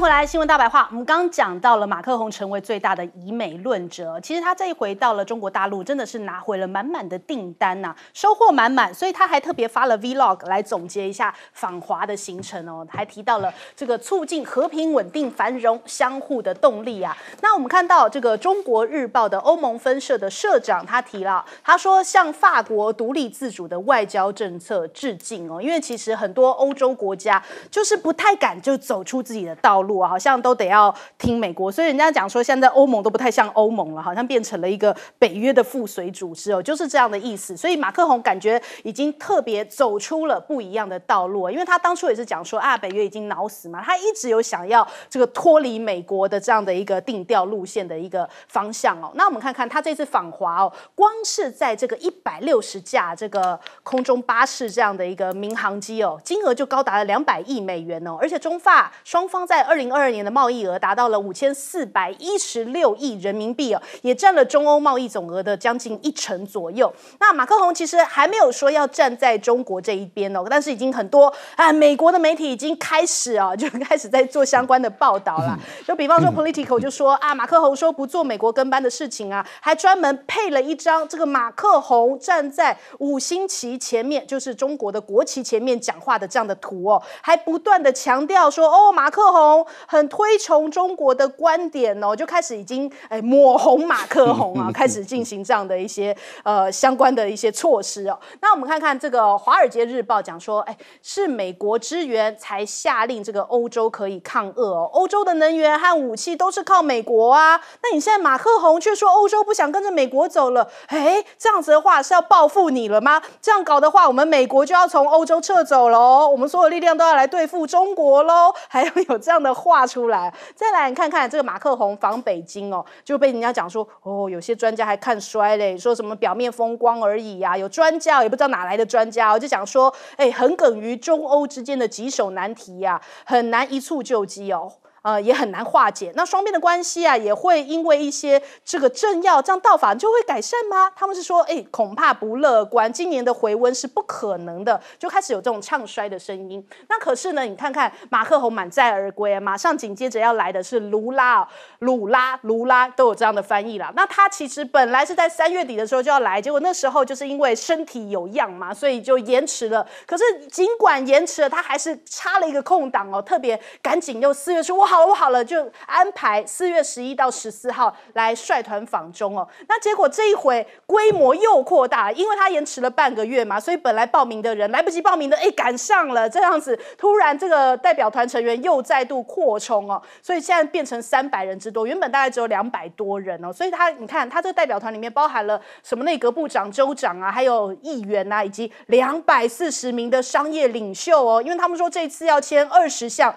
回来新闻大白话，我们刚讲到了马克宏成为最大的以美论者，其实他这一回到了中国大陆，真的是拿回了满满的订单呐，收获满满，所以他还特别发了 Vlog 来总结一下访华的行程哦，还提到了这个促进和平、稳定、繁荣相互的动力啊。那我们看到这个中国日报的欧盟分社的社长他提了，他说向法国独立自主的外交政策致敬哦，因为其实很多欧洲国家就是不太敢就走出自己的道路。好像都得要听美国，所以人家讲说现在欧盟都不太像欧盟了，好像变成了一个北约的附随组织哦，就是这样的意思。所以马克龙感觉已经特别走出了不一样的道路，因为他当初也是讲说啊，北约已经脑死嘛，他一直有想要这个脱离美国的这样的一个定调路线的一个方向哦。那我们看看他这次访华哦，光是在这个一百六十架这个空中巴士这样的一个民航机哦，金额就高达了两百亿美元哦，而且中法双方在二零二二年的贸易额达到了五千四百一十六亿人民币哦，也占了中欧贸易总额的将近一成左右。那马克宏其实还没有说要站在中国这一边哦，但是已经很多啊，美国的媒体已经开始哦，就开始在做相关的报道了。就比方说，Political 就说啊，马克宏说不做美国跟班的事情啊，还专门配了一张这个马克宏站在五星旗前面，就是中国的国旗前面讲话的这样的图哦，还不断的强调说哦，马克宏。很推崇中国的观点哦，就开始已经哎抹红马克红啊，开始进行这样的一些呃相关的一些措施哦。那我们看看这个《华尔街日报》讲说，哎，是美国支援才下令这个欧洲可以抗哦，欧洲的能源和武器都是靠美国啊。那你现在马克红却说欧洲不想跟着美国走了，哎，这样子的话是要报复你了吗？这样搞的话，我们美国就要从欧洲撤走喽，我们所有力量都要来对付中国喽，还要有这样的。画出来，再来你看看这个马克宏访北京哦，就被人家讲说哦，有些专家还看衰嘞，说什么表面风光而已呀，有专家也不知道哪来的专家，就讲说哎，横梗于中欧之间的棘手难题呀，很难一蹴就击哦。呃，也很难化解。那双边的关系啊，也会因为一些这个政要这样道法，就会改善吗？他们是说，哎，恐怕不乐观，今年的回温是不可能的，就开始有这种唱衰的声音。那可是呢，你看看马克宏满载而归，马上紧接着要来的是卢拉，卢拉，卢拉都有这样的翻译啦。那他其实本来是在三月底的时候就要来，结果那时候就是因为身体有恙嘛，所以就延迟了。可是尽管延迟了，他还是插了一个空档哦，特别赶紧又四月初哇。好了好了，就安排四月十一到十四号来率团访中哦。那结果这一回规模又扩大，因为他延迟了半个月嘛，所以本来报名的人来不及报名的，哎，赶上了。这样子，突然这个代表团成员又再度扩充哦，所以现在变成三百人之多，原本大概只有两百多人哦。所以他你看，他这个代表团里面包含了什么内阁部长、州长啊，还有议员啊，以及两百四十名的商业领袖哦，因为他们说这次要签二十项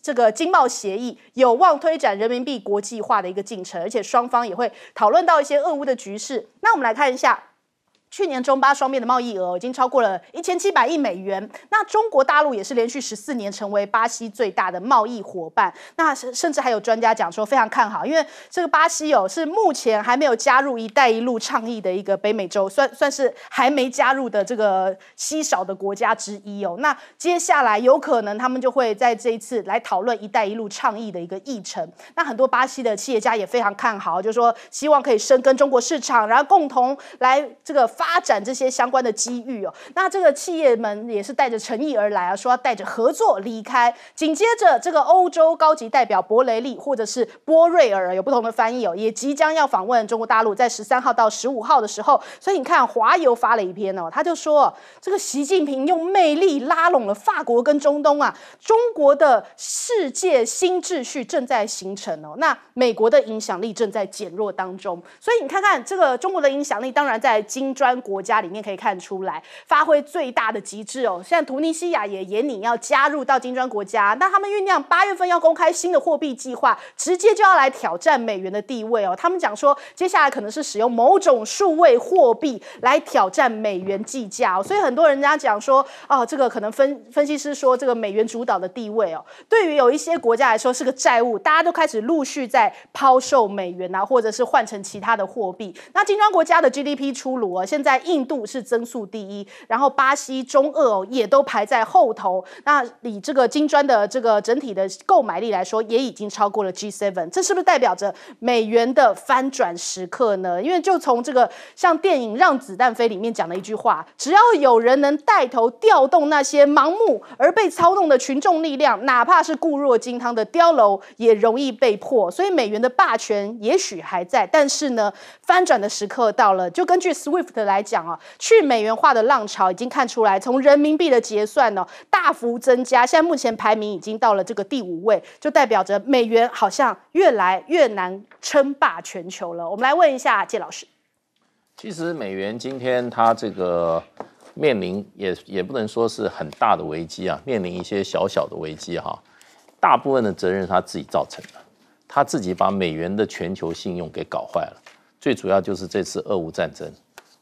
这个经贸协。协议有望推展人民币国际化的一个进程，而且双方也会讨论到一些俄乌的局势。那我们来看一下。去年中巴双边的贸易额已经超过了一千七百亿美元。那中国大陆也是连续十四年成为巴西最大的贸易伙伴。那甚至还有专家讲说非常看好，因为这个巴西哦是目前还没有加入“一带一路”倡议的一个北美洲，算算是还没加入的这个稀少的国家之一哦。那接下来有可能他们就会在这一次来讨论“一带一路”倡议的一个议程。那很多巴西的企业家也非常看好，就说希望可以深耕中国市场，然后共同来这个。发展这些相关的机遇哦，那这个企业们也是带着诚意而来啊，说要带着合作离开。紧接着，这个欧洲高级代表博雷利或者是波瑞尔有不同的翻译哦，也即将要访问中国大陆，在十三号到十五号的时候。所以你看，华油发了一篇哦，他就说这个习近平用魅力拉拢了法国跟中东啊，中国的世界新秩序正在形成哦，那美国的影响力正在减弱当中。所以你看看这个中国的影响力，当然在金砖。国家里面可以看出来，发挥最大的极致哦。现在图尼西亚也严拟要加入到金砖国家，那他们酝酿八月份要公开新的货币计划，直接就要来挑战美元的地位哦。他们讲说，接下来可能是使用某种数位货币来挑战美元计价哦。所以很多人家讲说，哦，这个可能分分析师说，这个美元主导的地位哦，对于有一些国家来说是个债务，大家都开始陆续在抛售美元啊，或者是换成其他的货币。那金砖国家的 GDP 出炉啊，现在印度是增速第一，然后巴西、中、俄也都排在后头。那以这个金砖的这个整体的购买力来说，也已经超过了 G seven。这是不是代表着美元的翻转时刻呢？因为就从这个像电影《让子弹飞》里面讲的一句话：“只要有人能带头调动那些盲目而被操纵的群众力量，哪怕是固若金汤的碉楼，也容易被破。”所以美元的霸权也许还在，但是呢，翻转的时刻到了。就根据 SWIFT 来。来讲啊，去美元化的浪潮已经看出来，从人民币的结算呢大幅增加，现在目前排名已经到了这个第五位，就代表着美元好像越来越难称霸全球了。我们来问一下谢老师，其实美元今天它这个面临也也不能说是很大的危机啊，面临一些小小的危机哈。大部分的责任是他自己造成的，他自己把美元的全球信用给搞坏了，最主要就是这次俄乌战争。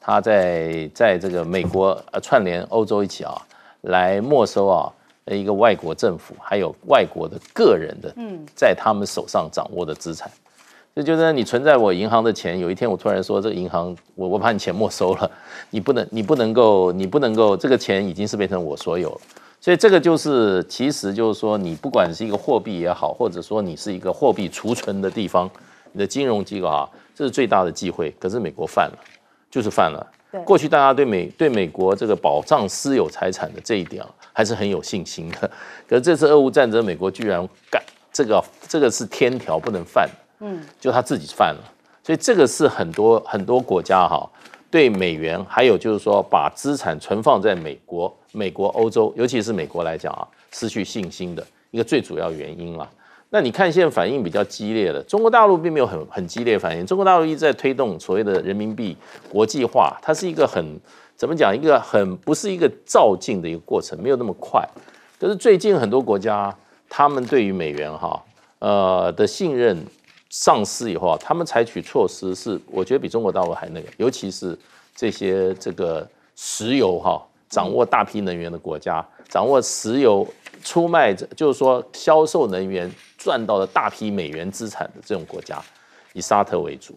他在在这个美国呃串联欧洲一起啊，来没收啊一个外国政府还有外国的个人的嗯在他们手上掌握的资产，这就是你存在我银行的钱，有一天我突然说这个银行我我把你钱没收了，你不能你不能够你不能够这个钱已经是变成我所有了，所以这个就是其实就是说你不管是一个货币也好，或者说你是一个货币储存的地方，你的金融机构啊，这是最大的机会，可是美国犯了。就是犯了，过去大家对美对美国这个保障私有财产的这一点啊，还是很有信心的。可是这次俄乌战争，美国居然干这个，这个是天条不能犯嗯，就他自己犯了。所以这个是很多很多国家哈对美元，还有就是说把资产存放在美国、美国、欧洲，尤其是美国来讲啊，失去信心的一个最主要原因了。那你看，现在反应比较激烈了。中国大陆并没有很很激烈反应。中国大陆一直在推动所谓的人民币国际化，它是一个很怎么讲？一个很不是一个照进的一个过程，没有那么快。可是最近很多国家，他们对于美元哈呃的信任丧失以后啊，他们采取措施是，我觉得比中国大陆还那个，尤其是这些这个石油哈掌握大批能源的国家，掌握石油出卖，就是说销售能源。赚到了大批美元资产的这种国家，以沙特为主，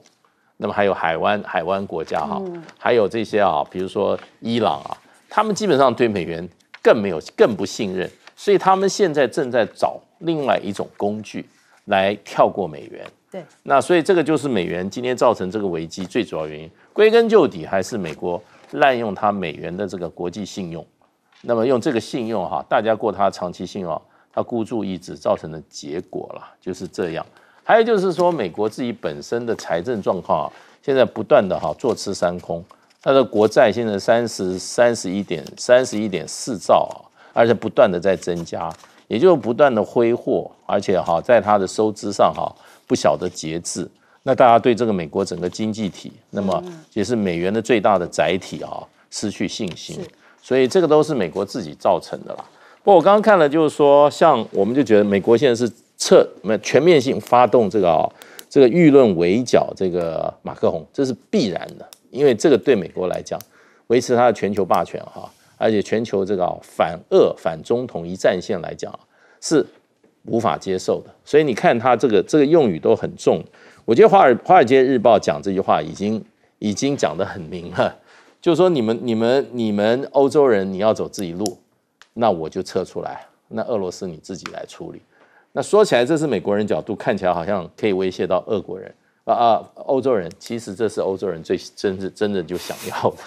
那么还有海湾海湾国家哈，还有这些啊，比如说伊朗啊，他们基本上对美元更没有更不信任，所以他们现在正在找另外一种工具来跳过美元。对，那所以这个就是美元今天造成这个危机最主要原因，归根究底还是美国滥用它美元的这个国际信用，那么用这个信用哈，大家过它长期信用。他孤注一掷造成的结果了，就是这样。还有就是说，美国自己本身的财政状况现在不断的哈坐吃山空，它的国债现在三十三十一点三十一点四兆啊，而且不断的在增加，也就是不断的挥霍，而且哈在它的收支上哈不晓得节制。那大家对这个美国整个经济体，那么也是美元的最大的载体啊，失去信心。所以这个都是美国自己造成的啦。不，我刚刚看了，就是说，像我们就觉得美国现在是彻全面性发动这个啊，这个舆论围剿这个马克宏，这是必然的，因为这个对美国来讲，维持它的全球霸权哈，而且全球这个反俄反中统一战线来讲是无法接受的，所以你看他这个这个用语都很重。我觉得《华尔华尔街日报》讲这句话已经已经讲得很明了，就是说你们你们你们欧洲人，你要走自己路。那我就撤出来，那俄罗斯你自己来处理。那说起来，这是美国人角度看起来好像可以威胁到俄国人啊啊，欧洲人。其实这是欧洲人最真正、真的就想要的。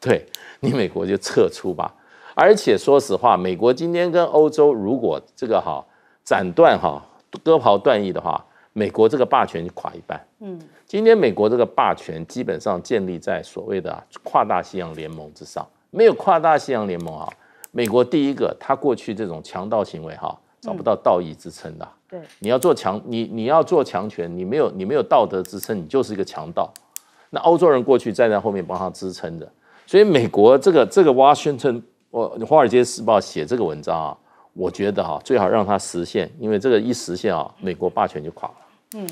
对你，美国就撤出吧。而且说实话，美国今天跟欧洲如果这个哈斩断哈割袍断义的话，美国这个霸权就垮一半。嗯，今天美国这个霸权基本上建立在所谓的跨大西洋联盟之上，没有跨大西洋联盟啊。美国第一个，他过去这种强盗行为哈，找不到道义支撑的。对，你要做强，你你要做强权，你没有你没有道德支撑，你就是一个强盗。那欧洲人过去站在后面帮他支撑的，所以美国这个这个挖宣称，我《华尔街时报》写这个文章啊，我觉得哈最好让它实现，因为这个一实现啊，美国霸权就垮了。嗯，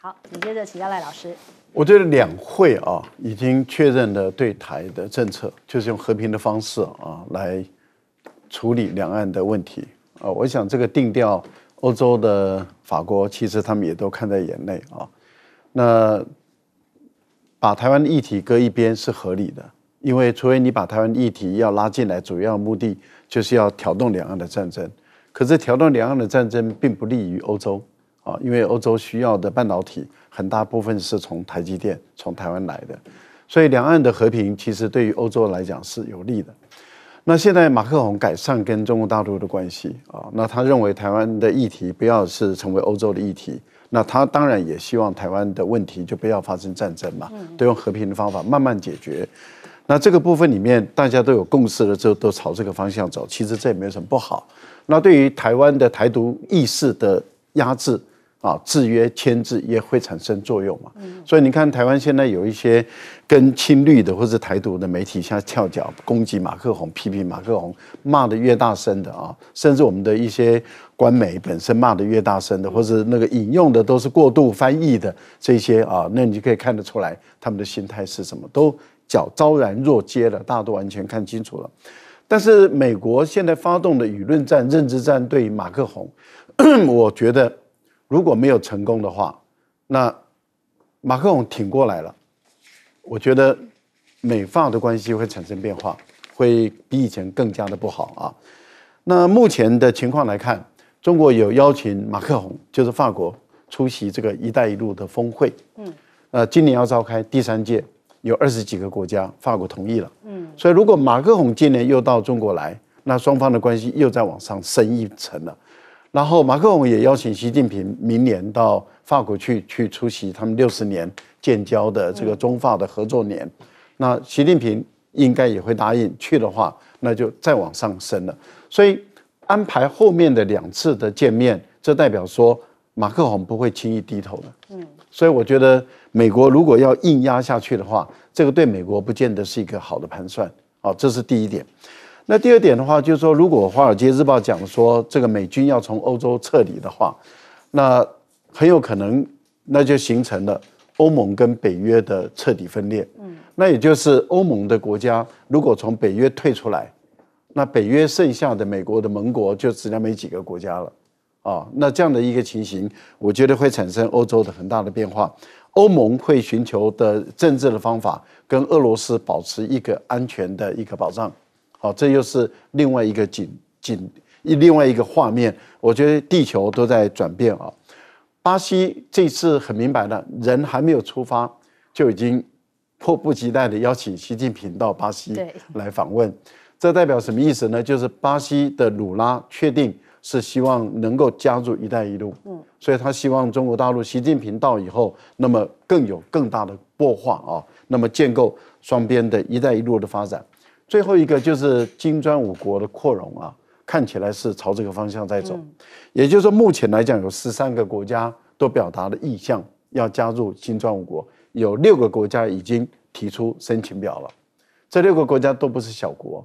好，紧接着请教赖老师。我觉得两会啊已经确认了对台的政策，就是用和平的方式啊来。处理两岸的问题啊，我想这个定调，欧洲的法国其实他们也都看在眼内啊。那把台湾的议题搁一边是合理的，因为除非你把台湾议题要拉进来，主要目的就是要挑动两岸的战争。可是挑动两岸的战争并不利于欧洲啊，因为欧洲需要的半导体很大部分是从台积电从台湾来的，所以两岸的和平其实对于欧洲来讲是有利的。那现在马克宏改善跟中国大陆的关系啊，那他认为台湾的议题不要是成为欧洲的议题，那他当然也希望台湾的问题就不要发生战争嘛，都用和平的方法慢慢解决。那这个部分里面大家都有共识了之后，都朝这个方向走，其实这也没什么不好。那对于台湾的台独意识的压制。啊，制约、牵制也会产生作用嘛。嗯，所以你看，台湾现在有一些跟亲绿的或者台独的媒体，像跳脚攻击马克宏，批评马克宏，骂的越大声的啊，甚至我们的一些官媒本身骂的越大声的，或者那个引用的都是过度翻译的这些啊，那你就可以看得出来，他们的心态是什么，都脚昭然若揭了，大家都完全看清楚了。但是美国现在发动的舆论战、认知战对马克宏，我觉得。如果没有成功的话，那马克龙挺过来了，我觉得美法的关系会产生变化，会比以前更加的不好啊。那目前的情况来看，中国有邀请马克龙，就是法国出席这个“一带一路”的峰会。嗯。呃，今年要召开第三届，有二十几个国家，法国同意了。嗯。所以，如果马克龙今年又到中国来，那双方的关系又再往上升一层了。然后马克龙也邀请习近平明年到法国去去出席他们六十年建交的这个中法的合作年，那习近平应该也会答应去的话，那就再往上升了。所以安排后面的两次的见面，这代表说马克龙不会轻易低头的。嗯，所以我觉得美国如果要硬压下去的话，这个对美国不见得是一个好的盘算。好，这是第一点。那第二点的话，就是说，如果《华尔街日报》讲说这个美军要从欧洲撤离的话，那很有可能，那就形成了欧盟跟北约的彻底分裂。嗯，那也就是欧盟的国家如果从北约退出来，那北约剩下的美国的盟国就只能没几个国家了啊。那这样的一个情形，我觉得会产生欧洲的很大的变化。欧盟会寻求的政治的方法，跟俄罗斯保持一个安全的一个保障。好，这又是另外一个景景，另外一个画面。我觉得地球都在转变啊。巴西这次很明白了，人还没有出发，就已经迫不及待的邀请习近平到巴西来访问。这代表什么意思呢？就是巴西的鲁拉确定是希望能够加入“一带一路”。嗯，所以他希望中国大陆习近平到以后，那么更有更大的波化啊，那么建构双边的一带一路的发展。最后一个就是金砖五国的扩容啊，看起来是朝这个方向在走。也就是说，目前来讲，有十三个国家都表达了意向要加入金砖五国，有六个国家已经提出申请表了。这六个国家都不是小国，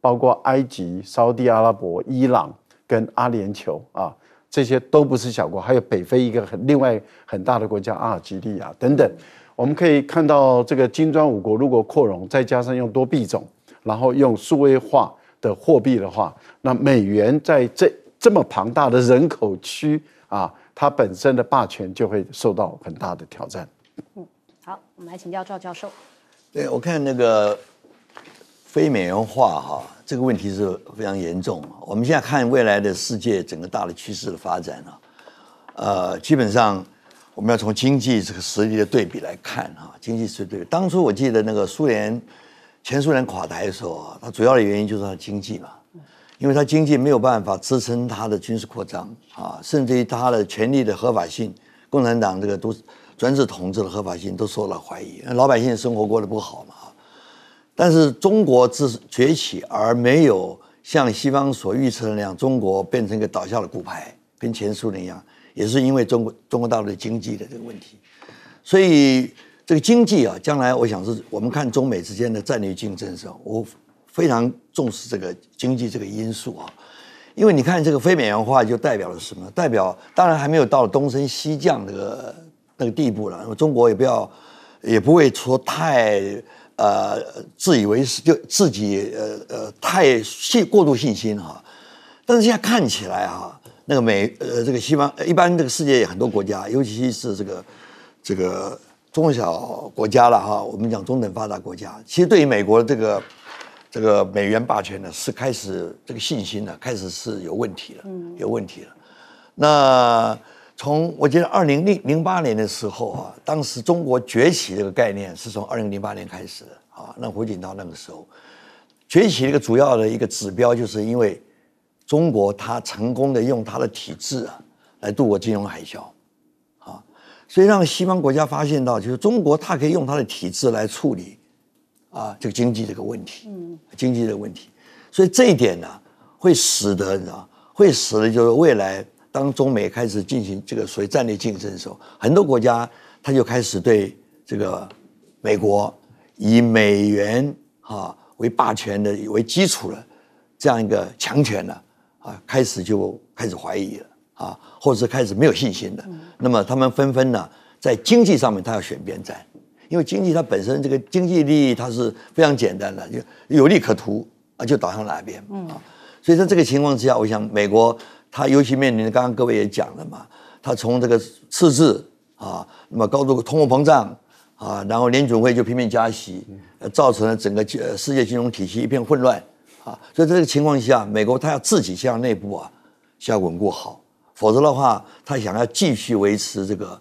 包括埃及、沙地阿拉伯、伊朗跟阿联酋啊，这些都不是小国。还有北非一个很另外很大的国家阿尔及利亚等等。我们可以看到，这个金砖五国如果扩容，再加上用多币种。然后用数位化的货币的话，那美元在这这么庞大的人口区啊，它本身的霸权就会受到很大的挑战。嗯，好，我们来请教赵教授。对，我看那个非美元化哈，这个问题是非常严重。我们现在看未来的世界整个大的趋势的发展啊，呃，基本上我们要从经济这个实力的对比来看啊，经济实力。比。当初我记得那个苏联。前苏联垮台的时候，它主要的原因就是它经济嘛，因为它经济没有办法支撑它的军事扩张啊，甚至于它的权力的合法性，共产党这个都专制统治的合法性都受到了怀疑，老百姓生活过得不好嘛。但是中国自崛起而没有像西方所预测的那样，中国变成一个倒下的骨牌，跟前苏联一样，也是因为中国中国大陆的经济的这个问题，所以。这个经济啊，将来我想是我们看中美之间的战略竞争时候，我非常重视这个经济这个因素啊。因为你看这个非美元化就代表了什么？代表当然还没有到东升西降那个那个地步了。中国也不要也不会说太呃自以为是，就自己呃呃太信过度信心哈。但是现在看起来哈，那个美呃这个西方一般这个世界很多国家，尤其是这个这个。中小国家了哈，我们讲中等发达国家，其实对于美国这个这个美元霸权呢，是开始这个信心呢，开始是有问题的，有问题的。那从我记得二零零零八年的时候啊，当时中国崛起这个概念是从二零零八年开始的啊，那胡锦涛那个时候崛起一个主要的一个指标，就是因为中国它成功的用它的体制啊来度过金融海啸。所以让西方国家发现到，就是中国它可以用它的体制来处理啊这个经济这个问题，经济的问题。所以这一点呢，会使得你知道，会使得就是未来当中美开始进行这个所谓战略竞争的时候，很多国家它就开始对这个美国以美元啊为霸权的为基础的这样一个强权呢啊开始就开始怀疑了。啊，或者是开始没有信心的，那么他们纷纷呢在经济上面他要选边站，因为经济它本身这个经济利益它是非常简单的，就有利可图啊就倒向哪边啊。所以在这个情况之下，我想美国它尤其面临刚刚各位也讲了嘛，它从这个赤字啊，那么高度通货膨胀啊，然后联准会就拼命加息，造成了整个世界金融体系一片混乱啊。所以在这个情况下，美国它要自己向内部啊要稳固好。否则的话，他想要继续维持这个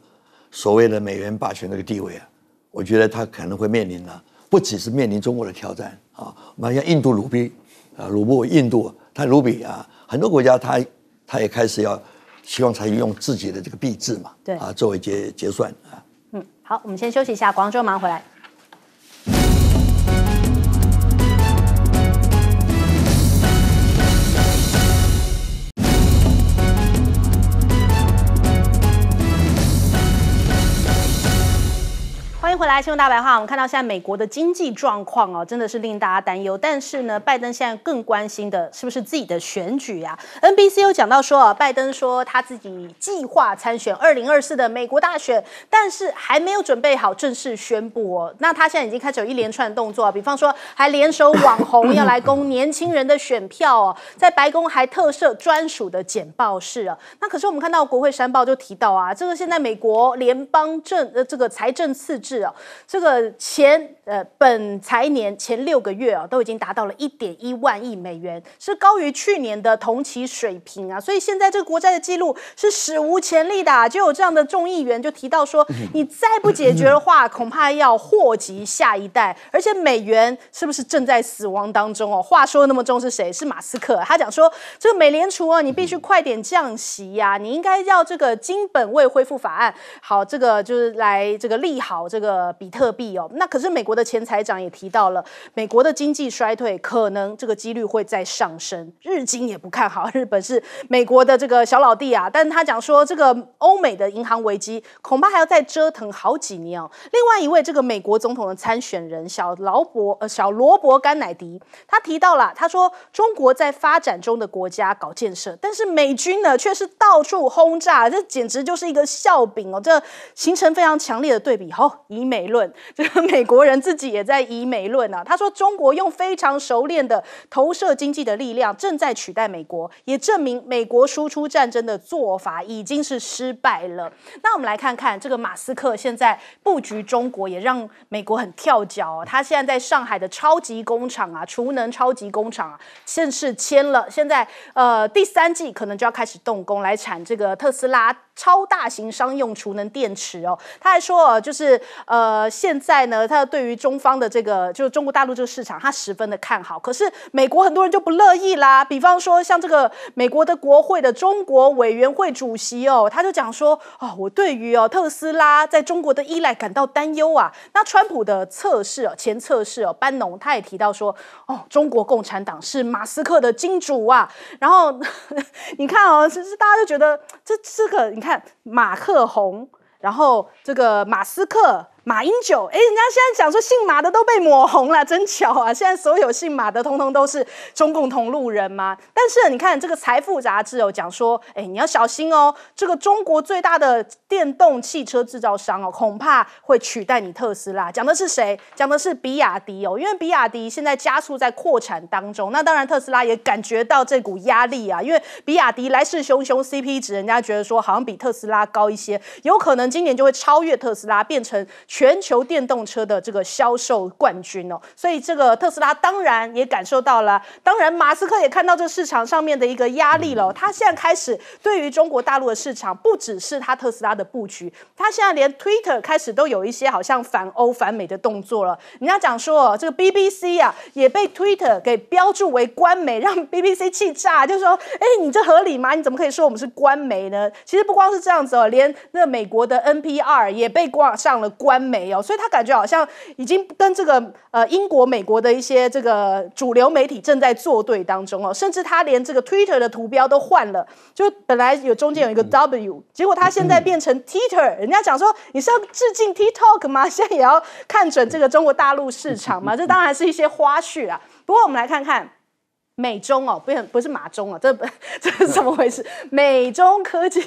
所谓的美元霸权这个地位啊，我觉得他可能会面临呢，不只是面临中国的挑战啊，我们像印度卢比啊，卢布，印度他卢比啊，很多国家他他也开始要希望采用自己的这个币制嘛，对，啊，作为结结算啊。嗯，好，我们先休息一下，广州马上回来。来新闻大白话，我们看到现在美国的经济状况哦，真的是令大家担忧。但是呢，拜登现在更关心的是不是自己的选举呀？NBC 有讲到说啊，拜登说他自己计划参选二零二四的美国大选，但是还没有准备好正式宣布哦。那他现在已经开始有一连串动作，比方说还联手网红要来攻年轻人的选票哦，在白宫还特设专属的简报室啊。那可是我们看到国会山报就提到啊，这个现在美国联邦政呃这个财政次制啊。这个前呃本财年前六个月啊，都已经达到了一点一万亿美元，是高于去年的同期水平啊。所以现在这个国债的记录是史无前例的，就有这样的众议员就提到说，你再不解决的话，恐怕要祸及下一代。而且美元是不是正在死亡当中哦？话说那么重是谁？是马斯克，他讲说这个美联储啊，你必须快点降息呀，你应该要这个金本位恢复法案，好，这个就是来这个利好这个。呃，比特币哦，那可是美国的前财长也提到了，美国的经济衰退可能这个几率会在上升。日经也不看好，日本是美国的这个小老弟啊，但他讲说这个欧美的银行危机恐怕还要再折腾好几年哦。另外一位这个美国总统的参选人小劳伯呃小罗伯甘乃迪，他提到了，他说中国在发展中的国家搞建设，但是美军呢却是到处轰炸，这简直就是一个笑柄哦，这形成非常强烈的对比。好以美论，这个美国人自己也在以美论啊。他说，中国用非常熟练的投射经济的力量，正在取代美国，也证明美国输出战争的做法已经是失败了。那我们来看看这个马斯克现在布局中国，也让美国很跳脚。哦。他现在在上海的超级工厂啊，储能超级工厂啊，正式签了。现在呃，第三季可能就要开始动工来产这个特斯拉超大型商用储能电池哦。他还说，就是。呃，现在呢，他对于中方的这个，就是中国大陆这个市场，他十分的看好。可是美国很多人就不乐意啦，比方说像这个美国的国会的中国委员会主席哦，他就讲说，哦，我对于哦特斯拉在中国的依赖感到担忧啊。那川普的测试哦，前测试哦，班农他也提到说，哦，中国共产党是马斯克的金主啊。然后你看哦，其实大家就觉得这这个，你看马克宏，然后这个马斯克。马英九，哎，人家现在讲说姓马的都被抹红了，真巧啊！现在所有姓马的通通都是中共同路人吗？但是你看这个财富杂志哦，讲说，哎，你要小心哦，这个中国最大的电动汽车制造商哦，恐怕会取代你特斯拉。讲的是谁？讲的是比亚迪哦，因为比亚迪现在加速在扩产当中。那当然，特斯拉也感觉到这股压力啊，因为比亚迪来势汹汹，CP 值人家觉得说好像比特斯拉高一些，有可能今年就会超越特斯拉，变成。全球电动车的这个销售冠军哦，所以这个特斯拉当然也感受到了，当然马斯克也看到这市场上面的一个压力了。他现在开始对于中国大陆的市场，不只是他特斯拉的布局，他现在连 Twitter 开始都有一些好像反欧反美的动作了。人家讲说，这个 BBC 啊也被 Twitter 给标注为官媒，让 BBC 气炸，就说：“哎，你这合理吗？你怎么可以说我们是官媒呢？”其实不光是这样子哦，连那美国的 NPR 也被挂上了官。没有，所以他感觉好像已经跟这个呃英国、美国的一些这个主流媒体正在作对当中哦，甚至他连这个 Twitter 的图标都换了，就本来有中间有一个 W，结果他现在变成 TikTok，人家讲说你是要致敬 TikTok 吗？现在也要看准这个中国大陆市场吗？这当然是一些花絮啊。不过我们来看看。美中哦，不，不是马中啊，这 这是怎么回事？美中科技，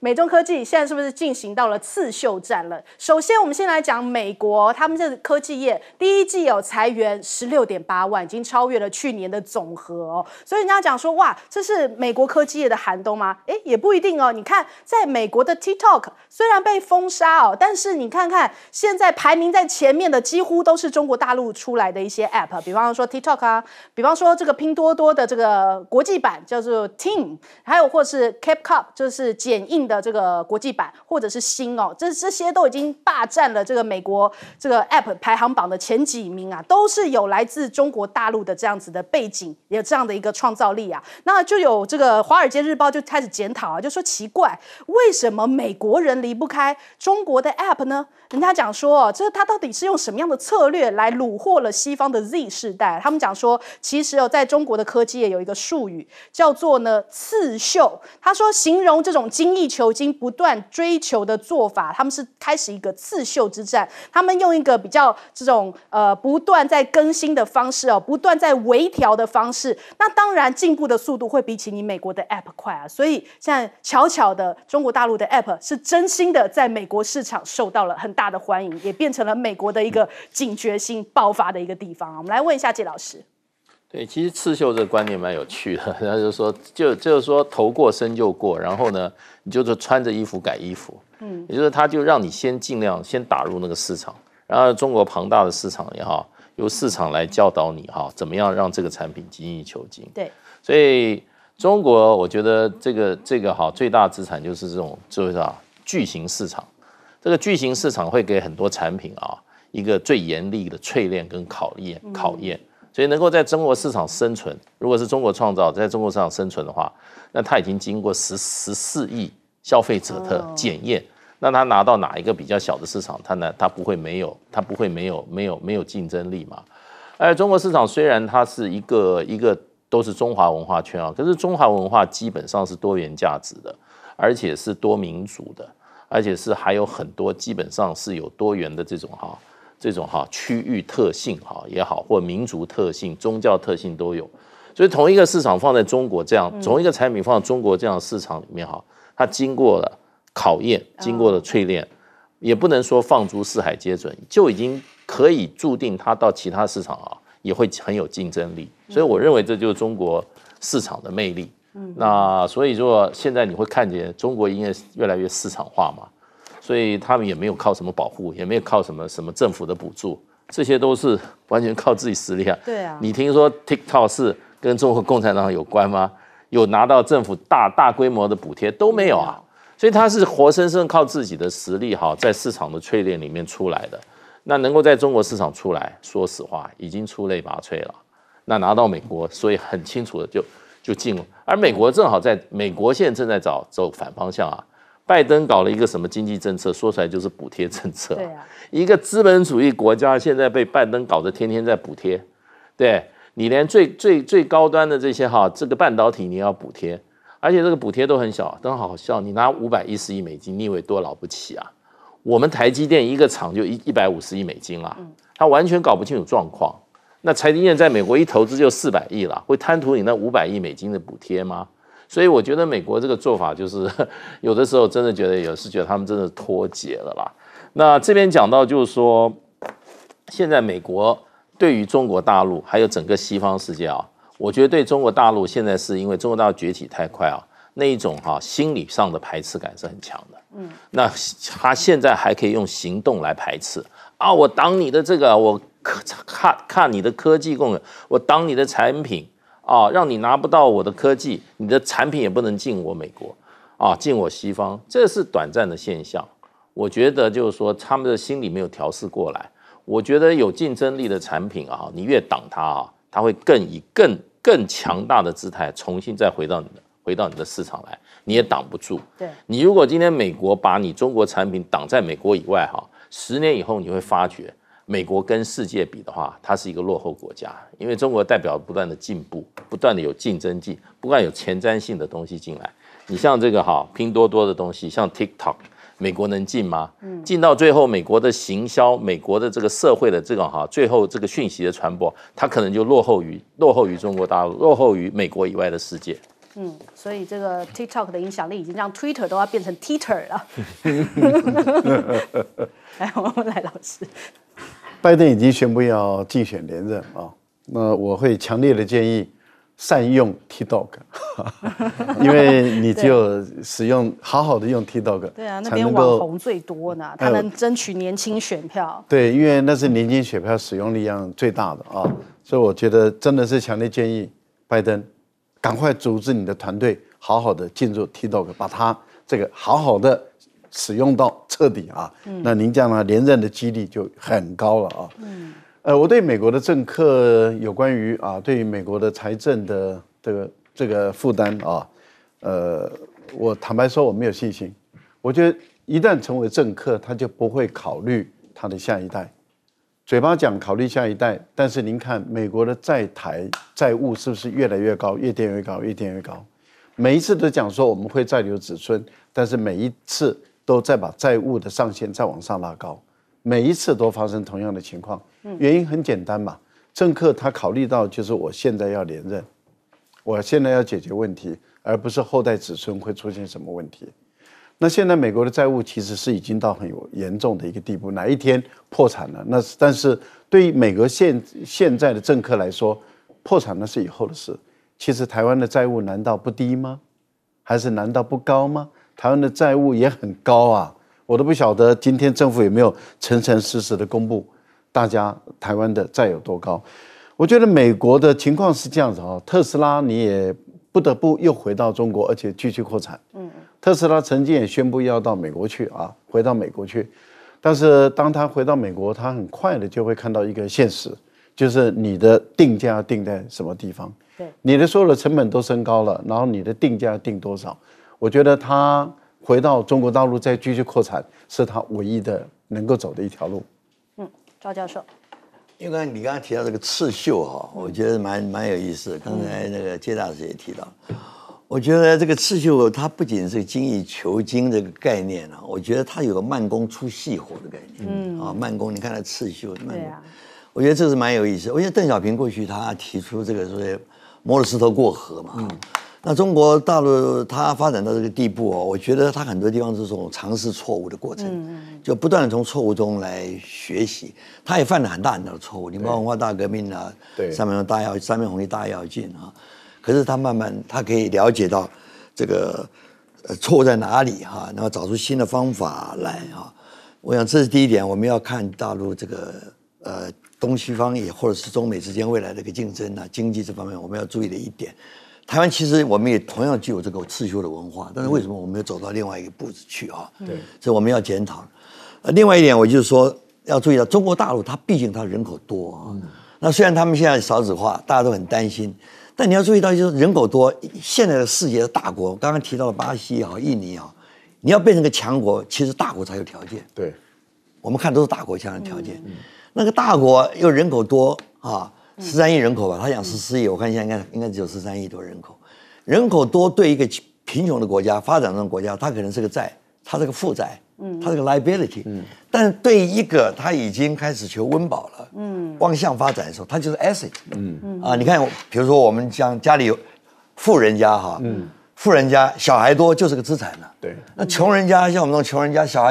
美中科技现在是不是进行到了刺绣战了？首先，我们先来讲美国他们个科技业，第一季有裁员十六点八万，已经超越了去年的总和哦。所以人家讲说，哇，这是美国科技业的寒冬吗？诶，也不一定哦。你看，在美国的 TikTok 虽然被封杀哦，但是你看看现在排名在前面的几乎都是中国大陆出来的一些 App，比方说 TikTok 啊，比方说这个拼。多多的这个国际版叫做 Team，还有或是 c a p c u p 就是剪映的这个国际版，或者是新哦，这这些都已经霸占了这个美国这个 App 排行榜的前几名啊，都是有来自中国大陆的这样子的背景，有这样的一个创造力啊，那就有这个《华尔街日报》就开始检讨啊，就说奇怪，为什么美国人离不开中国的 App 呢？人家讲说，这他到底是用什么样的策略来虏获了西方的 Z 世代？他们讲说，其实哦，在中。国的科技也有一个术语叫做呢刺绣。他说，形容这种精益求精、不断追求的做法，他们是开始一个刺绣之战。他们用一个比较这种呃不断在更新的方式哦，不断在微调的方式。那当然，进步的速度会比起你美国的 App 快啊。所以现在巧巧的中国大陆的 App 是真心的在美国市场受到了很大的欢迎，也变成了美国的一个警觉性爆发的一个地方。我们来问一下季老师。对，其实刺绣这个观念蛮有趣的。然就说，就就是说，头过身就过，然后呢，你就是穿着衣服改衣服，嗯，也就是他就让你先尽量先打入那个市场，然后中国庞大的市场也好，由市场来教导你哈，怎么样让这个产品精益求精。对，所以中国我觉得这个这个哈最大资产就是这种就是啊巨型市场，这个巨型市场会给很多产品啊一个最严厉的淬炼跟考验考验。所以能够在中国市场生存，如果是中国创造，在中国市场生存的话，那它已经经过十十四亿消费者的检验，那它拿到哪一个比较小的市场，它呢，它不会没有，它不会没有，没有，没有竞争力嘛？而中国市场虽然它是一个一个都是中华文化圈啊，可是中华文化基本上是多元价值的，而且是多民族的，而且是还有很多基本上是有多元的这种哈。这种哈区域特性哈也好，或民族特性、宗教特性都有，所以同一个市场放在中国这样，同一个产品放在中国这样市场里面哈，它经过了考验，经过了淬炼，也不能说放逐四海皆准，就已经可以注定它到其他市场啊也会很有竞争力。所以我认为这就是中国市场的魅力。那所以说，现在你会看见中国音乐越来越市场化嘛？所以他们也没有靠什么保护，也没有靠什么什么政府的补助，这些都是完全靠自己实力啊。对啊。你听说 TikTok 是跟中国共产党有关吗？有拿到政府大大规模的补贴都没有啊。所以他是活生生靠自己的实力，哈，在市场的淬炼里面出来的。那能够在中国市场出来，说实话已经出类拔萃了。那拿到美国，所以很清楚的就就进了。而美国正好在美国现在正在找走反方向啊。拜登搞了一个什么经济政策？说出来就是补贴政策。对一个资本主义国家现在被拜登搞得天天在补贴。对，你连最最最高端的这些哈，这个半导体你要补贴，而且这个补贴都很小，都好笑。你拿五百一十亿美金，你以为多了不起啊？我们台积电一个厂就一一百五十亿美金啊，他完全搞不清楚状况。那财积电在美国一投资就四百亿了，会贪图你那五百亿美金的补贴吗？所以我觉得美国这个做法就是有的时候真的觉得也是觉得他们真的脱节了啦。那这边讲到就是说，现在美国对于中国大陆还有整个西方世界啊，我觉得对中国大陆现在是因为中国大陆崛起太快啊，那一种哈心理上的排斥感是很强的。嗯，那他现在还可以用行动来排斥啊，我挡你的这个，我看看你的科技供应，我挡你的产品。啊，让你拿不到我的科技，你的产品也不能进我美国，啊，进我西方，这是短暂的现象。我觉得就是说，他们的心理没有调试过来。我觉得有竞争力的产品啊，你越挡它啊，它会更以更更强大的姿态重新再回到你的回到你的市场来，你也挡不住。对你如果今天美国把你中国产品挡在美国以外哈，十年以后你会发觉。美国跟世界比的话，它是一个落后国家，因为中国代表不断的进步，不断的有竞争进，不断有前瞻性的东西进来。你像这个哈，拼多多的东西，像 TikTok，美国能进吗？嗯。进到最后，美国的行销，美国的这个社会的这个哈，最后这个讯息的传播，它可能就落后于落后于中国大陆，落后于美国以外的世界。嗯，所以这个 TikTok 的影响力已经让 Twitter 都要变成 Twitter 了。来，我们来老师。拜登已经宣布要竞选连任啊，那我会强烈的建议善用 TikTok，因为你只有使用好好的用 TikTok，对啊，那边网红最多呢，他能争取年轻选票。对，因为那是年轻选票使用力量最大的啊，所以我觉得真的是强烈建议拜登赶快组织你的团队，好好的进入 TikTok，把它这个好好的。使用到彻底啊，那您这样呢连任的几率就很高了啊。嗯，呃，我对美国的政客有关于啊，对于美国的财政的这个这个负担啊，呃，我坦白说我没有信心。我觉得一旦成为政客，他就不会考虑他的下一代。嘴巴讲考虑下一代，但是您看美国的债台债务是不是越来越高，越垫越高，越垫越高。每一次都讲说我们会再留子孙，但是每一次。都再把债务的上限再往上拉高，每一次都发生同样的情况。原因很简单嘛，政客他考虑到就是我现在要连任，我现在要解决问题，而不是后代子孙会出现什么问题。那现在美国的债务其实是已经到很有严重的一个地步，哪一天破产了？那是但是对于美国现现在的政客来说，破产那是以后的事。其实台湾的债务难道不低吗？还是难道不高吗？台湾的债务也很高啊，我都不晓得今天政府有没有诚诚实实的公布，大家台湾的债有多高。我觉得美国的情况是这样子啊，特斯拉你也不得不又回到中国，而且继续扩产。嗯嗯。特斯拉曾经也宣布要到美国去啊，回到美国去，但是当他回到美国，他很快的就会看到一个现实，就是你的定价定在什么地方？对，你的所有的成本都升高了，然后你的定价定多少？我觉得他回到中国大陆再继续扩产，是他唯一的能够走的一条路。嗯，赵教授，应该你刚刚提到这个刺绣哈，我觉得蛮蛮有意思。刚才那个谢大师也提到，我觉得这个刺绣它不仅是精益求精这个概念啊，我觉得它有个慢工出细活的概念。嗯，啊，慢工，你看它刺绣慢。对我觉得这是蛮有意思。我觉得邓小平过去他提出这个说摸着石头过河嘛。嗯。那中国大陆它发展到这个地步哦，我觉得它很多地方是种尝试错误的过程，嗯就不断的从错误中来学习。它也犯了很大很大的错误，你们文化大革命啊，对，三面大要，三面红旗大要进啊，可是它慢慢它可以了解到这个错误在哪里哈，然后找出新的方法来哈。我想这是第一点，我们要看大陆这个呃东西方也或者是中美之间未来的一个竞争啊，经济这方面我们要注意的一点。台湾其实我们也同样具有这个刺绣的文化，但是为什么我们要走到另外一个步子去啊？对，所以我们要检讨。呃，另外一点，我就是说要注意到，中国大陆它毕竟它人口多啊。那虽然他们现在少子化，大家都很担心，但你要注意到，就是人口多，现在的世界的大国，刚刚提到了巴西也好，印尼也好，你要变成个强国，其实大国才有条件。对，我们看都是大国这样的条件。那个大国又人口多啊。十三亿人口吧，他讲十四亿，我看现在应该应该只有十三亿多人口。人口多对一个贫穷的国家、发展中国家，它可能是个债，它是个负债，嗯，它是个 liability。嗯。但对一个他已经开始求温饱了，嗯，望向发展的时候，它就是 asset。嗯嗯。啊，你看，比如说我们像家里有富人家哈，嗯，富人家小孩多就是个资产呢。对。那穷人家像我们这种穷人家小孩。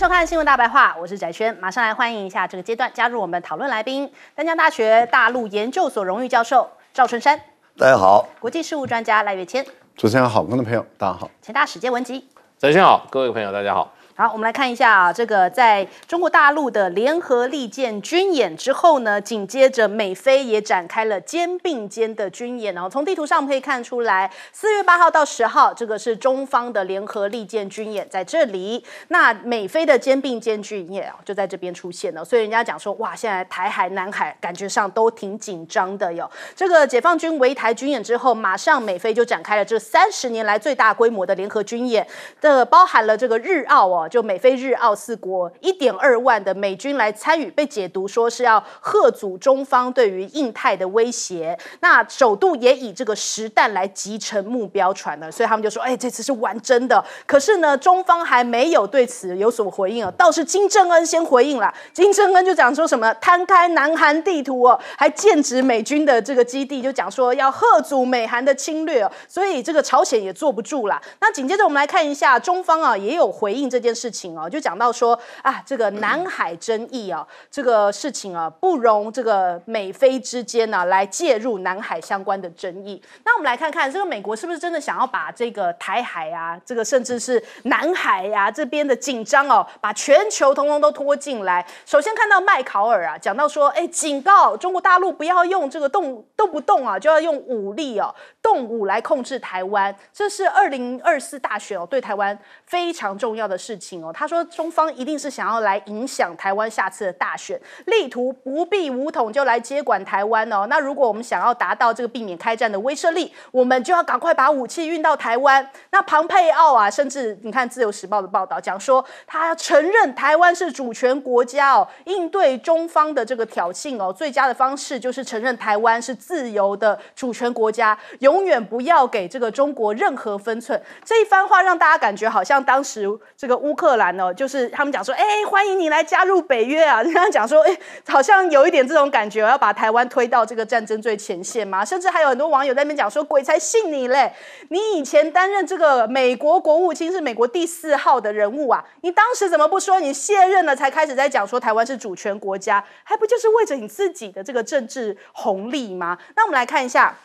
收看新闻大白话，我是翟轩，马上来欢迎一下这个阶段加入我们讨论来宾，丹江大学大陆研究所荣誉教授赵春山，大家好；国际事务专家赖月谦。主持人好，观众朋友大家好；前大史接文集翟轩好，各位朋友大家好。好，我们来看一下啊，这个在中国大陆的联合利剑军演之后呢，紧接着美菲也展开了肩并肩的军演哦。从地图上我们可以看出来，四月八号到十号，这个是中方的联合利剑军演在这里，那美菲的肩并肩军演哦，就在这边出现了。所以人家讲说，哇，现在台海、南海感觉上都挺紧张的哟。这个解放军围台军演之后，马上美菲就展开了这三十年来最大规模的联合军演，的包含了这个日澳哦。就美菲日澳四国一点二万的美军来参与，被解读说是要吓阻中方对于印太的威胁。那首度也以这个实弹来集成目标船呢，所以他们就说：“哎，这次是玩真的。”可是呢，中方还没有对此有所回应啊。倒是金正恩先回应了，金正恩就讲说什么摊开南韩地图哦，还剑指美军的这个基地，就讲说要吓阻美韩的侵略。所以这个朝鲜也坐不住了。那紧接着我们来看一下中方啊，也有回应这件。事情哦，就讲到说啊，这个南海争议啊，这个事情啊，不容这个美菲之间呢来介入南海相关的争议。那我们来看看，这个美国是不是真的想要把这个台海啊，这个甚至是南海呀这边的紧张哦，把全球通通都拖进来？首先看到麦考尔啊讲到说，哎，警告中国大陆不要用这个动动不动啊就要用武力哦，动武来控制台湾。这是二零二四大选哦，对台湾非常重要的事哦，他说中方一定是想要来影响台湾下次的大选，力图不必武统就来接管台湾哦。那如果我们想要达到这个避免开战的威慑力，我们就要赶快把武器运到台湾。那庞佩奥啊，甚至你看《自由时报》的报道讲说，他承认台湾是主权国家哦。应对中方的这个挑衅哦，最佳的方式就是承认台湾是自由的主权国家，永远不要给这个中国任何分寸。这一番话让大家感觉好像当时这个乌。乌克兰呢，就是他们讲说，哎，欢迎你来加入北约啊！人家 讲说，哎，好像有一点这种感觉，要把台湾推到这个战争最前线嘛。甚至还有很多网友在那边讲说，鬼才信你嘞！你以前担任这个美国国务卿，是美国第四号的人物啊，你当时怎么不说？你卸任了才开始在讲说台湾是主权国家，还不就是为着你自己的这个政治红利吗？那我们来看一下。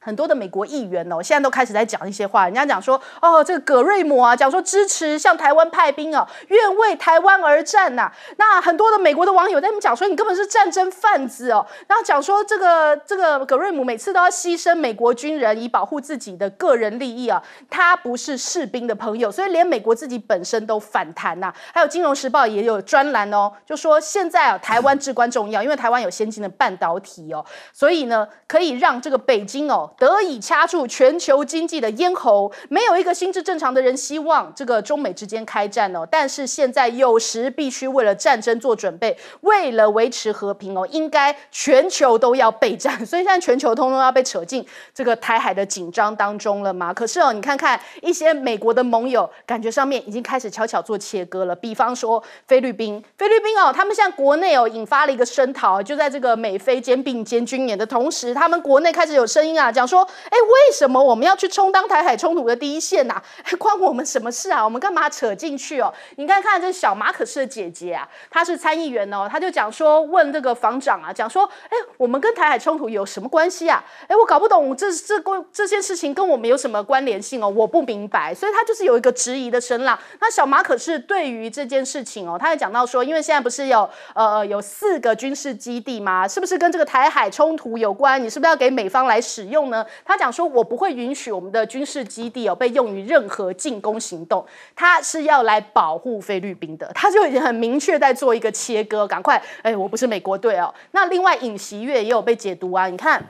很多的美国议员哦，现在都开始在讲一些话。人家讲说，哦，这个葛瑞姆啊，讲说支持向台湾派兵啊，愿为台湾而战呐。那很多的美国的网友在讲说，你根本是战争贩子哦。然后讲说，这个这个葛瑞姆每次都要牺牲美国军人以保护自己的个人利益啊，他不是士兵的朋友。所以连美国自己本身都反弹呐。还有《金融时报》也有专栏哦，就说现在啊，台湾至关重要，因为台湾有先进的半导体哦，所以呢，可以让这个北京哦。得以掐住全球经济的咽喉，没有一个心智正常的人希望这个中美之间开战哦。但是现在有时必须为了战争做准备，为了维持和平哦，应该全球都要备战。所以现在全球通通要被扯进这个台海的紧张当中了吗？可是哦，你看看一些美国的盟友，感觉上面已经开始悄悄做切割了。比方说菲律宾，菲律宾哦，他们现在国内哦引发了一个声讨，就在这个美菲肩并肩军演的同时，他们国内开始有声音啊。讲说，哎，为什么我们要去充当台海冲突的第一线呐？关我们什么事啊？我们干嘛扯进去哦？你看看这小马可是的姐姐啊，她是参议员哦，她就讲说，问这个防长啊，讲说，哎，我们跟台海冲突有什么关系啊？哎，我搞不懂这这关这件事情跟我们有什么关联性哦，我不明白，所以她就是有一个质疑的声浪。那小马可是对于这件事情哦，她也讲到说，因为现在不是有呃有四个军事基地吗？是不是跟这个台海冲突有关？你是不是要给美方来使用？呢，他讲说，我不会允许我们的军事基地有被用于任何进攻行动，他是要来保护菲律宾的，他就已经很明确在做一个切割，赶快，哎，我不是美国队哦，那另外尹锡悦也有被解读啊，你看。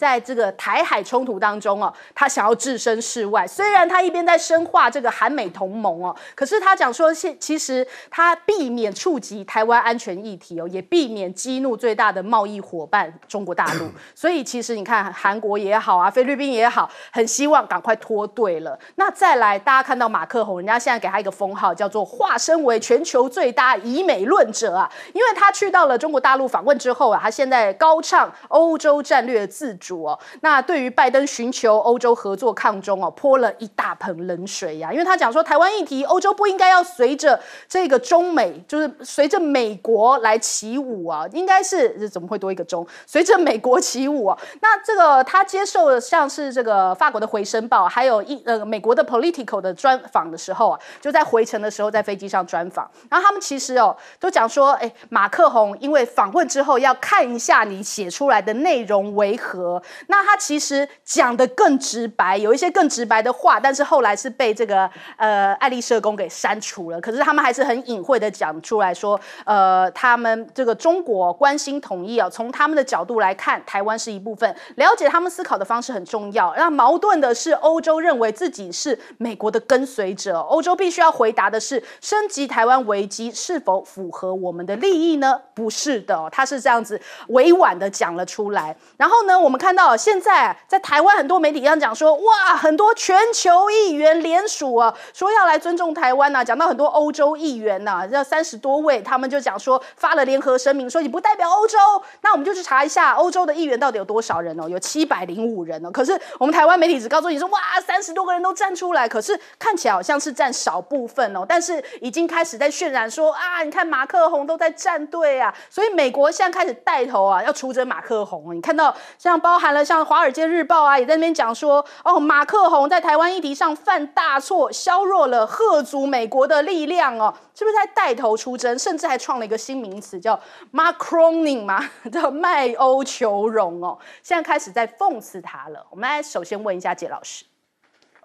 在这个台海冲突当中哦，他想要置身事外。虽然他一边在深化这个韩美同盟哦，可是他讲说，现其实他避免触及台湾安全议题哦，也避免激怒最大的贸易伙伴中国大陆。所以其实你看，韩国也好啊，菲律宾也好，很希望赶快脱队了。那再来，大家看到马克宏，人家现在给他一个封号，叫做“化身为全球最大以美论者”啊，因为他去到了中国大陆访问之后啊，他现在高唱欧洲战略自主。哦。那对于拜登寻求欧洲合作抗中哦，泼了一大盆冷水呀，因为他讲说台湾议题，欧洲不应该要随着这个中美，就是随着美国来起舞啊，应该是怎么会多一个中，随着美国起舞啊。那这个他接受了像是这个法国的《回声报》，还有一呃美国的《Political》的专访的时候啊，就在回程的时候在飞机上专访，然后他们其实哦都讲说，哎，马克宏因为访问之后要看一下你写出来的内容为何。那他其实讲的更直白，有一些更直白的话，但是后来是被这个呃爱丽社工给删除了。可是他们还是很隐晦的讲出来说，呃，他们这个中国关心统一啊，从他们的角度来看，台湾是一部分。了解他们思考的方式很重要。那矛盾的是，欧洲认为自己是美国的跟随者，欧洲必须要回答的是，升级台湾危机是否符合我们的利益呢？不是的，他是这样子委婉的讲了出来。然后呢，我们看。看到现在，在台湾很多媒体上讲说，哇，很多全球议员联署啊，说要来尊重台湾呐。讲到很多欧洲议员呐，要三十多位，他们就讲说发了联合声明，说你不代表欧洲，那我们就去查一下欧洲的议员到底有多少人哦，有七百零五人哦。可是我们台湾媒体只告诉你说，哇，三十多个人都站出来，可是看起来好像是占少部分哦。但是已经开始在渲染说啊，你看马克宏都在站队啊，所以美国现在开始带头啊，要出征马克宏你看到像包。包含了像《华尔街日报》啊，也在那边讲说，哦，马克宏在台湾议题上犯大错，削弱了贺族美国的力量哦，是不是在带头出征，甚至还创了一个新名词叫 “Macroning” 嘛，叫卖欧求荣哦，现在开始在讽刺他了。我们来首先问一下杰老师，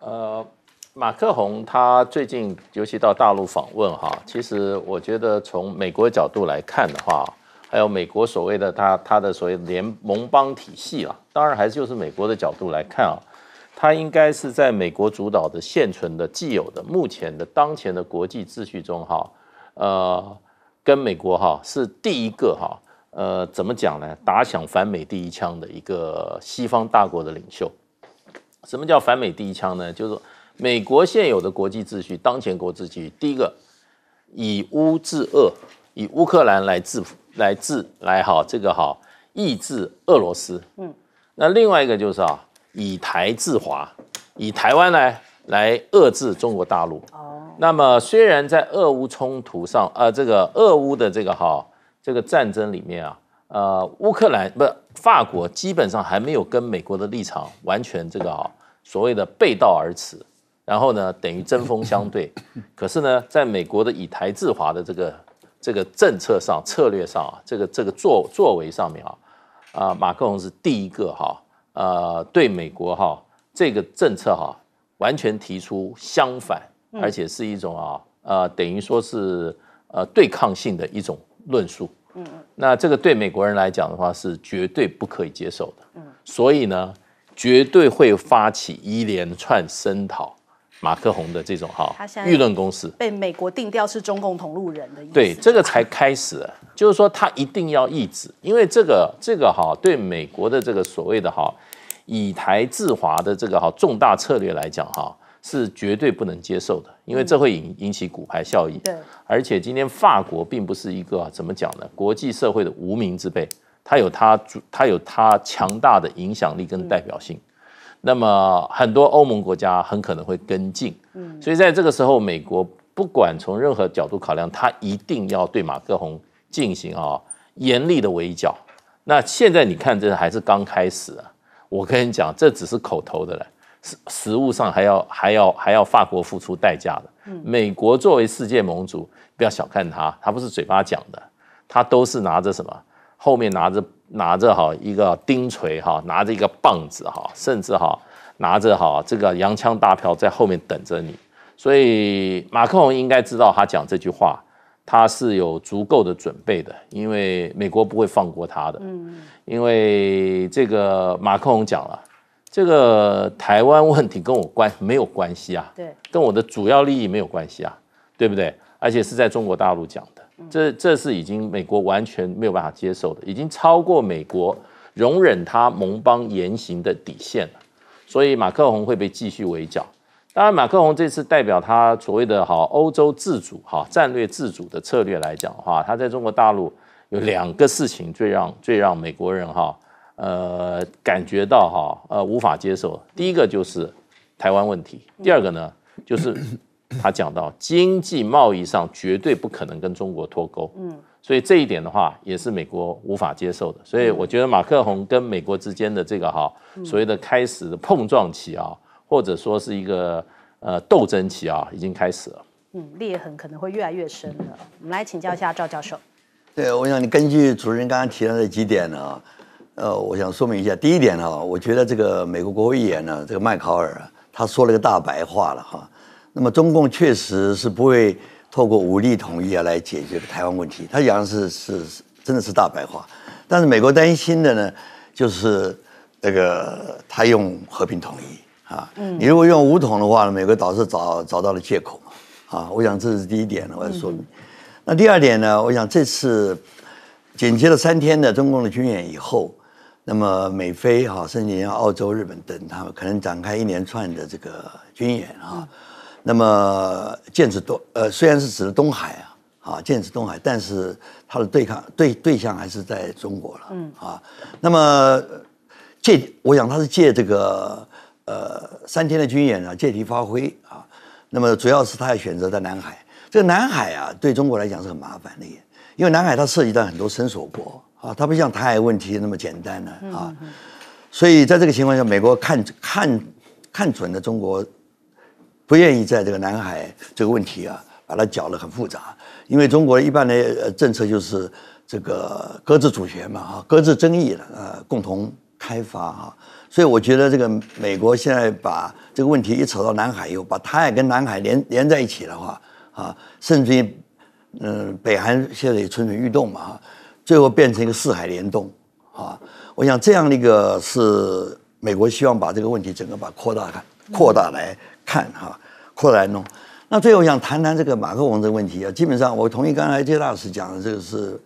呃，马克宏他最近尤其到大陆访问哈，其实我觉得从美国角度来看的话。还有美国所谓的他他的所谓联盟邦体系啊，当然还是就是美国的角度来看啊，他应该是在美国主导的现存的既有的目前的当前的国际秩序中哈，呃，跟美国哈是第一个哈，呃，怎么讲呢？打响反美第一枪的一个西方大国的领袖，什么叫反美第一枪呢？就是说美国现有的国际秩序当前国际秩序第一个以乌治鄂，以乌克兰来治服。来治来哈，这个哈抑制俄罗斯。嗯，那另外一个就是啊，以台制华，以台湾来来遏制中国大陆。哦，那么虽然在俄乌冲突上，呃，这个俄乌的这个哈这个战争里面啊，呃，乌克兰不法国基本上还没有跟美国的立场完全这个哈所谓的背道而驰，然后呢等于针锋相对。可是呢，在美国的以台制华的这个。这个政策上、策略上啊，这个这个作作为上面啊，啊，马克龙是第一个哈，呃，对美国哈这个政策哈，完全提出相反，而且是一种啊，呃，等于说是呃对抗性的一种论述。嗯嗯。那这个对美国人来讲的话，是绝对不可以接受的。嗯。所以呢，绝对会发起一连串声讨。马克宏的这种哈舆论公司被美国定调是中共同路人，的对这个才开始，就是说他一定要抑制，因为这个这个哈对美国的这个所谓的哈以台制华的这个哈重大策略来讲哈是绝对不能接受的，因为这会引引起骨牌效应。对，而且今天法国并不是一个怎么讲呢？国际社会的无名之辈，它有它主，它有它强大的影响力跟代表性。那么很多欧盟国家很可能会跟进，嗯，所以在这个时候，美国不管从任何角度考量，他一定要对马克龙进行啊严厉的围剿。那现在你看，这还是刚开始啊。我跟你讲，这只是口头的了，实实物上还要还要还要法国付出代价的。美国作为世界盟主，不要小看他，他不是嘴巴讲的，他都是拿着什么。后面拿着拿着哈一个钉锤哈，拿着一个棒子哈，甚至哈拿着哈这个洋枪大炮在后面等着你。所以马克龙应该知道，他讲这句话他是有足够的准备的，因为美国不会放过他的。嗯嗯。因为这个马克龙讲了，这个台湾问题跟我关没有关系啊，对，跟我的主要利益没有关系啊，对不对？而且是在中国大陆讲。这这是已经美国完全没有办法接受的，已经超过美国容忍他盟邦言行的底线了。所以马克宏会被继续围剿。当然，马克宏这次代表他所谓的好欧洲自主、哈战略自主的策略来讲，哈，他在中国大陆有两个事情最让最让美国人哈呃感觉到哈呃无法接受。第一个就是台湾问题，第二个呢就是。他讲到经济贸易上绝对不可能跟中国脱钩，嗯，所以这一点的话也是美国无法接受的。所以我觉得马克宏跟美国之间的这个哈所谓的开始的碰撞期啊，或者说是一个呃斗争期啊，已经开始了。嗯，裂痕可能会越来越深了。我们来请教一下赵教授。对，我想你根据主持人刚刚提到的几点呢，呃，我想说明一下。第一点呢，我觉得这个美国国会议员呢，这个麦考尔他说了个大白话了哈。那么中共确实是不会透过武力统一啊来解决台湾问题，他讲的是是真的是大白话。但是美国担心的呢，就是那个他用和平统一啊，你如果用武统的话，美国倒是找找到了借口嘛啊，我想这是第一点，我要说明。那第二点呢，我想这次紧接了三天的中共的军演以后，那么美菲哈，甚至连澳洲、日本等，他们可能展开一连串的这个军演啊。那么剑指东，呃，虽然是指的东海啊，啊，剑指东海，但是它的对抗对对象还是在中国了，嗯啊，那么借，我想他是借这个，呃，三天的军演呢，借题发挥啊，那么主要是他要选择在南海，这个南海啊，对中国来讲是很麻烦的，因为南海它涉及到很多争索国啊，它不像台海问题那么简单呢啊，所以在这个情况下，美国看看看准了中国。不愿意在这个南海这个问题啊，把它搅得很复杂。因为中国一般的政策就是这个搁置主权嘛，哈，搁置争议了，呃，共同开发哈。所以我觉得这个美国现在把这个问题一扯到南海，又把台海跟南海连连在一起的话，啊，甚至于嗯，北韩现在也蠢蠢欲动嘛，哈，最后变成一个四海联动，啊，我想这样的一个是美国希望把这个问题整个把扩大开，扩大来。看哈，后来弄。那最后想谈谈这个马克龙这个问题啊，基本上我同意刚才杰大使讲的，这个是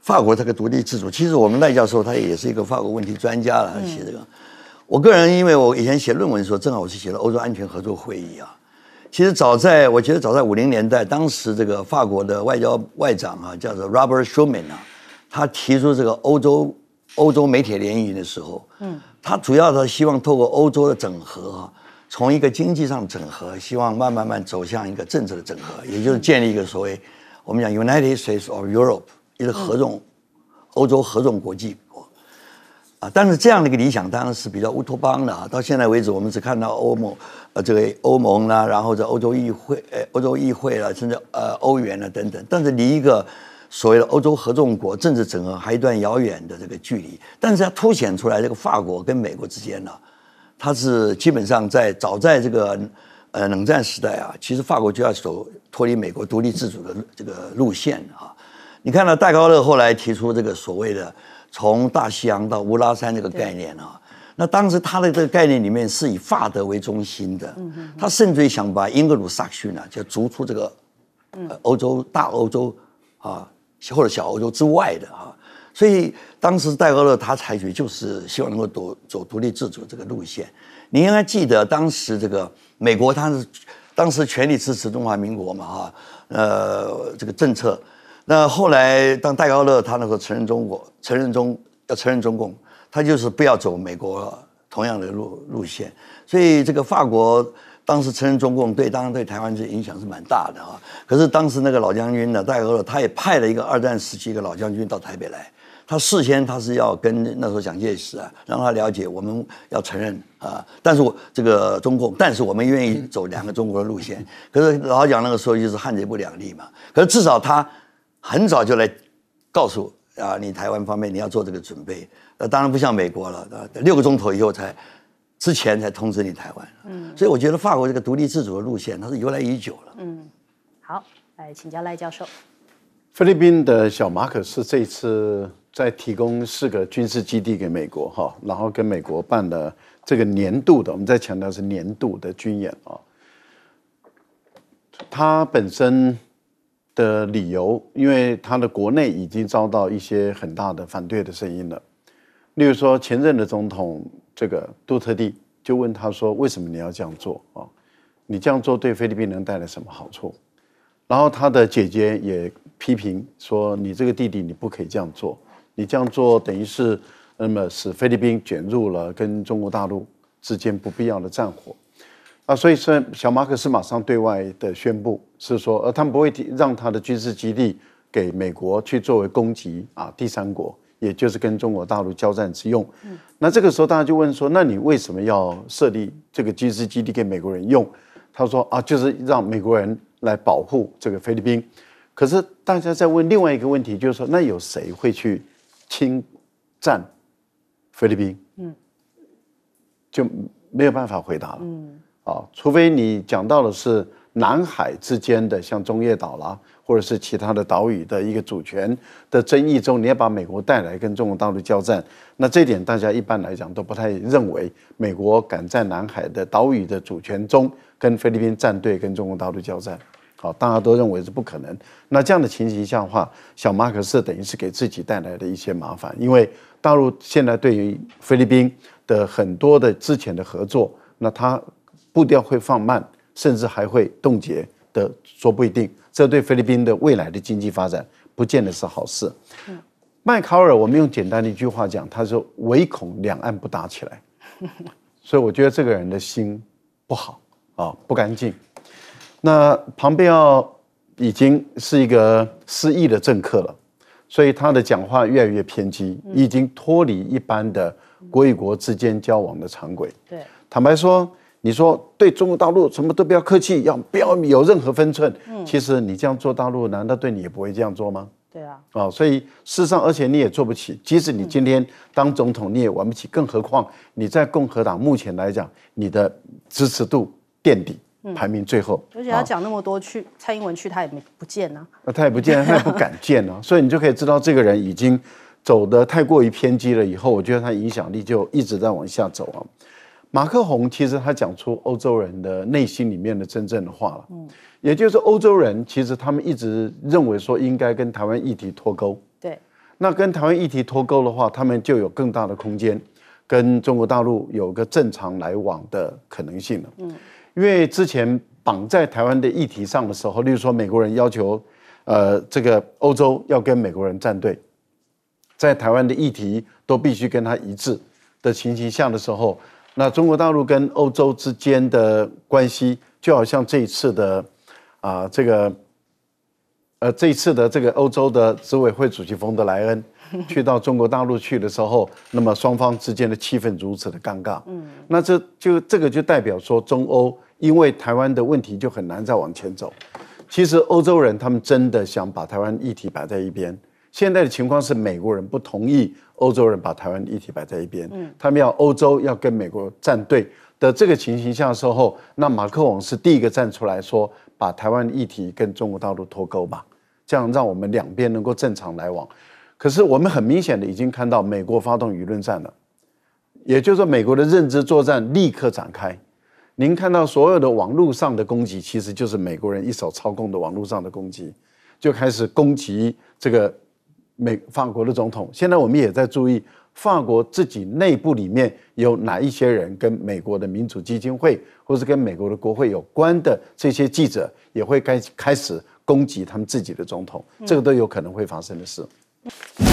法国这个独立自主。其实我们赖教授他也是一个法国问题专家了，他写这个。我个人因为我以前写论文的时候，正好我是写了欧洲安全合作会议啊。其实早在我觉得早在五零年代，当时这个法国的外交外长啊，叫做 Robert Schuman 啊，他提出这个欧洲欧洲媒体联营的时候，嗯，他主要他希望透过欧洲的整合哈。从一个经济上整合，希望慢慢慢走向一个政治的整合，也就是建立一个所谓我们讲 United States of Europe，一个合众欧洲合众国。国啊，但是这样的一个理想当然是比较乌托邦的啊。到现在为止，我们只看到欧盟，呃，这个欧盟啦，然后在欧洲议会，呃，欧洲议会啊，甚至呃，欧元啊、等等，但是离一个所谓的欧洲合众国政治整合还一段遥远的这个距离。但是它凸显出来，这个法国跟美国之间呢？他是基本上在早在这个呃冷战时代啊，其实法国就要走脱离美国独立自主的这个路线啊。你看到戴高乐后来提出这个所谓的“从大西洋到乌拉山”这个概念啊，那当时他的这个概念里面是以法德为中心的，他甚至想把英格鲁萨克逊啊就逐出这个欧洲大欧洲啊或者小欧洲之外的啊，所以。当时戴高乐他采取就是希望能够独走独立自主这个路线，你应该记得当时这个美国他是当时全力支持中华民国嘛哈，呃这个政策，那后来当戴高乐他那时候承认中国，承认中要承认中共，他就是不要走美国同样的路路线，所以这个法国当时承认中共对当时对台湾这影响是蛮大的哈，可是当时那个老将军呢，戴高乐他也派了一个二战时期一个老将军到台北来。他事先他是要跟那时候蒋介石啊，让他了解我们要承认啊，但是我这个中共，但是我们愿意走两个中国的路线。可是老蒋那个时候就是汉贼不两立嘛。可是至少他很早就来告诉啊，你台湾方面你要做这个准备。呃，当然不像美国了，六个钟头以后才之前才通知你台湾。嗯，所以我觉得法国这个独立自主的路线，它是由来已久了。嗯，好，来请教赖教授。菲律宾的小马可是这次。再提供四个军事基地给美国哈，然后跟美国办的这个年度的，我们再强调是年度的军演啊。他本身的理由，因为他的国内已经遭到一些很大的反对的声音了。例如说，前任的总统这个杜特地就问他说：“为什么你要这样做啊？你这样做对菲律宾能带来什么好处？”然后他的姐姐也批评说：“你这个弟弟你不可以这样做。”你这样做等于是，那么使菲律宾卷入了跟中国大陆之间不必要的战火，啊，所以说小马克思马上对外的宣布是说，呃，他们不会让他的军事基地给美国去作为攻击啊，第三国，也就是跟中国大陆交战之用。嗯，那这个时候大家就问说，那你为什么要设立这个军事基地给美国人用？他说啊，就是让美国人来保护这个菲律宾。可是大家在问另外一个问题，就是说，那有谁会去？侵占菲律宾，嗯，就没有办法回答了。嗯，啊，除非你讲到的是南海之间的，像中业岛啦，或者是其他的岛屿的一个主权的争议中，你要把美国带来跟中国大陆交战，那这点大家一般来讲都不太认为，美国敢在南海的岛屿的主权中跟菲律宾战队，跟中国大陆交战。好，大家都认为是不可能。那这样的情形下的话，小马可是等于是给自己带来的一些麻烦，因为大陆现在对于菲律宾的很多的之前的合作，那他步调会放慢，甚至还会冻结的，说不一定。这对菲律宾的未来的经济发展，不见得是好事。麦考尔，我们用简单的一句话讲，他说唯恐两岸不打起来，所以我觉得这个人的心不好啊，不干净。那庞佩奥已经是一个失意的政客了，所以他的讲话越来越偏激，已经脱离一般的国与国之间交往的常轨。对，坦白说，你说对中国大陆什么都不要客气，要不要有任何分寸？其实你这样做，大陆难道对你也不会这样做吗？对啊。哦，所以事实上，而且你也做不起，即使你今天当总统，你也玩不起，更何况你在共和党目前来讲，你的支持度垫底。排名最后，而且他讲那么多去蔡英文去，他也没不见啊，那他也不见，他也不敢见啊，所以你就可以知道这个人已经走的太过于偏激了。以后我觉得他影响力就一直在往下走啊。马克宏其实他讲出欧洲人的内心里面的真正的话了，嗯，也就是欧洲人其实他们一直认为说应该跟台湾议题脱钩，对，那跟台湾议题脱钩的话，他们就有更大的空间跟中国大陆有个正常来往的可能性了，嗯。因为之前绑在台湾的议题上的时候，例如说美国人要求，呃，这个欧洲要跟美国人站队，在台湾的议题都必须跟他一致的情形下的时候，那中国大陆跟欧洲之间的关系，就好像这一次的，啊，这个，呃，这一次的这个欧洲的执委会主席冯德莱恩。去到中国大陆去的时候，那么双方之间的气氛如此的尴尬，嗯，那这就这个就代表说，中欧因为台湾的问题就很难再往前走。其实欧洲人他们真的想把台湾议题摆在一边，现在的情况是美国人不同意欧洲人把台湾议题摆在一边，嗯，他们要欧洲要跟美国站队的这个情形下的时候，那马克·王是第一个站出来说，把台湾议题跟中国大陆脱钩吧，这样让我们两边能够正常来往。可是，我们很明显的已经看到美国发动舆论战了，也就是说，美国的认知作战立刻展开。您看到所有的网络上的攻击，其实就是美国人一手操控的网络上的攻击，就开始攻击这个美法国的总统。现在我们也在注意，法国自己内部里面有哪一些人跟美国的民主基金会，或是跟美国的国会有关的这些记者，也会开开始攻击他们自己的总统。这个都有可能会发生的事。Yeah.